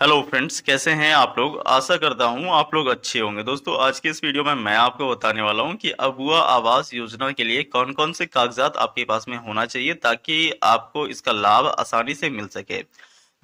hello friends कैसे हैं आप लोग आशा करता हूं आप लोग अच्छे होंगे दोस्तों आज के इस वीडियो में मैं आपको बताने वाला हूं कि अबुआ आवास योजना के लिए कौन कौन से कागजात आपके पास में होना चाहिए ताकि आपको इसका लाभ आसानी से मिल सके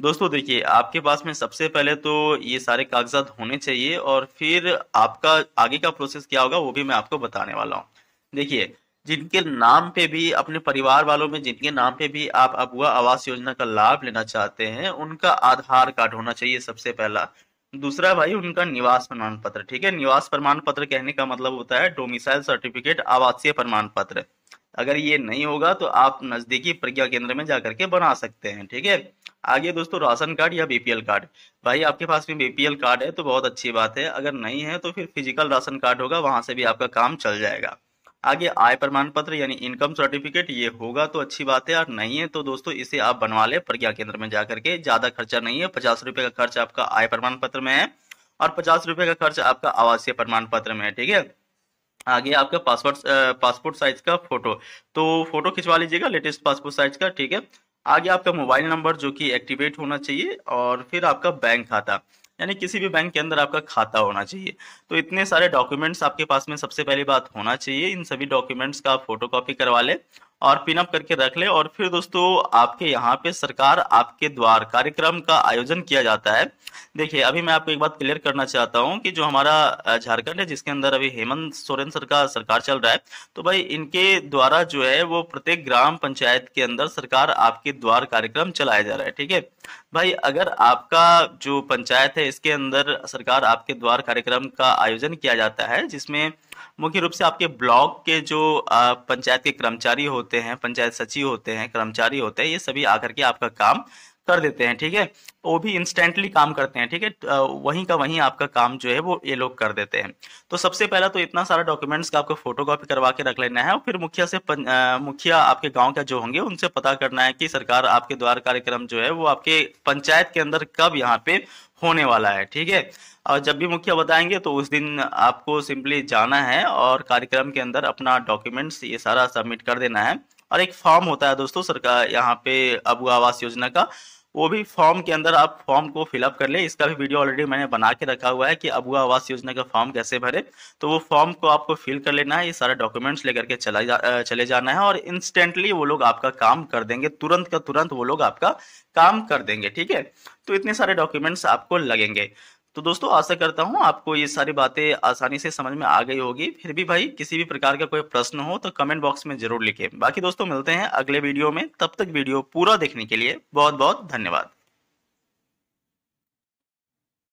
दोस्तों देखिए आपके पास में सबसे पहले तो ये सारे कागजात होने चाहिए और फिर आपका आगे का प्रोसेस क्या होगा वो भी मैं आपको बताने वाला हूँ देखिए जिनके नाम पे भी अपने परिवार वालों में जिनके नाम पे भी आप अबुआ आवास योजना का लाभ लेना चाहते हैं उनका आधार कार्ड होना चाहिए सबसे पहला दूसरा भाई उनका निवास प्रमाण पत्र ठीक है निवास प्रमाण पत्र कहने का मतलब होता है डोमिसाइल सर्टिफिकेट आवासीय प्रमाण पत्र अगर ये नहीं होगा तो आप नजदीकी प्रज्ञा केंद्र में जाकर के बना सकते हैं ठीक है आगे दोस्तों राशन कार्ड या बीपीएल कार्ड भाई आपके पास में बीपीएल कार्ड है तो बहुत अच्छी बात है अगर नहीं है तो फिर फिजिकल राशन कार्ड होगा वहां से भी आपका काम चल जाएगा आगे आय प्रमाण पत्र यानी इनकम सर्टिफिकेट ये होगा तो अच्छी बात है और नहीं है तो दोस्तों इसे आप बनवा ले प्रज्ञा केंद्र में जाकर के ज्यादा खर्चा नहीं है पचास रुपए का खर्च आपका आय प्रमाण पत्र में है और पचास रुपए का खर्च आपका आवासीय प्रमाण पत्र में है ठीक है आगे आपका पासपोर्ट पासपोर्ट साइज का फोटो तो फोटो खिंचवा लीजिएगा लेटेस्ट पासपोर्ट साइज का ठीक है आगे आपका मोबाइल नंबर जो कि एक्टिवेट होना चाहिए और फिर आपका बैंक खाता यानी किसी भी बैंक के अंदर आपका खाता होना चाहिए तो इतने सारे डॉक्यूमेंट्स आपके पास में सबसे पहली बात होना चाहिए इन सभी डॉक्यूमेंट्स का आप फोटो करवा लें और पिन अप करके रख ले और फिर दोस्तों आपके यहाँ पे सरकार आपके द्वार कार्यक्रम का आयोजन किया जाता है देखिए अभी मैं आपको एक बात क्लियर करना चाहता हूँ कि जो हमारा झारखंड है जिसके अंदर अभी हेमंत सोरेन सर का सरकार चल रहा है तो भाई इनके द्वारा जो है वो प्रत्येक ग्राम पंचायत के अंदर सरकार आपके द्वार कार्यक्रम चलाया जा रहा है ठीक है भाई अगर आपका जो पंचायत है इसके अंदर सरकार आपके द्वार कार्यक्रम का आयोजन किया जाता है जिसमें मुख्य रूप से आपके ब्लॉक के जो पंचायत के कर्मचारी होते होते हैं पंचायत सचिव होते हैं कर्मचारी होते हैं ये सभी आकर के आपका काम कर देते हैं ठीक है वो भी इंस्टेंटली काम करते हैं ठीक है वहीं का वहीं आपका काम जो है वो ये लोग कर देते हैं तो सबसे पहला तो इतना सारा डॉक्यूमेंट्स का आपको फोटो कॉपी करवा के रख लेना है और फिर मुखिया से मुखिया आपके गांव के जो होंगे उनसे पता करना है कि सरकार आपके द्वार कार्यक्रम जो है वो आपके पंचायत के अंदर कब यहाँ पे होने वाला है ठीक है और जब भी मुखिया बताएंगे तो उस दिन आपको सिंपली जाना है और कार्यक्रम के अंदर अपना डॉक्यूमेंट्स ये सारा सबमिट कर देना है और एक फॉर्म होता है दोस्तों सरकार यहाँ पे अबू आवास योजना का वो भी फॉर्म के अंदर आप फॉर्म को फिलअप कर ले इसका भी वीडियो ऑलरेडी मैंने बना के रखा हुआ है कि अबुआ आवास योजना का फॉर्म कैसे भरे तो वो फॉर्म को आपको फिल कर लेना है ये सारा डॉक्यूमेंट्स लेकर के चला जा, चले जाना है और इंस्टेंटली वो लोग आपका काम कर देंगे तुरंत का तुरंत वो लोग आपका काम कर देंगे ठीक है तो इतने सारे डॉक्यूमेंट्स आपको लगेंगे तो दोस्तों आशा करता हूँ आपको ये सारी बातें आसानी से समझ में आ गई होगी फिर भी भाई किसी भी प्रकार का कोई प्रश्न हो तो कमेंट बॉक्स में जरूर लिखें बाकी दोस्तों मिलते हैं अगले वीडियो में तब तक वीडियो पूरा देखने के लिए बहुत बहुत धन्यवाद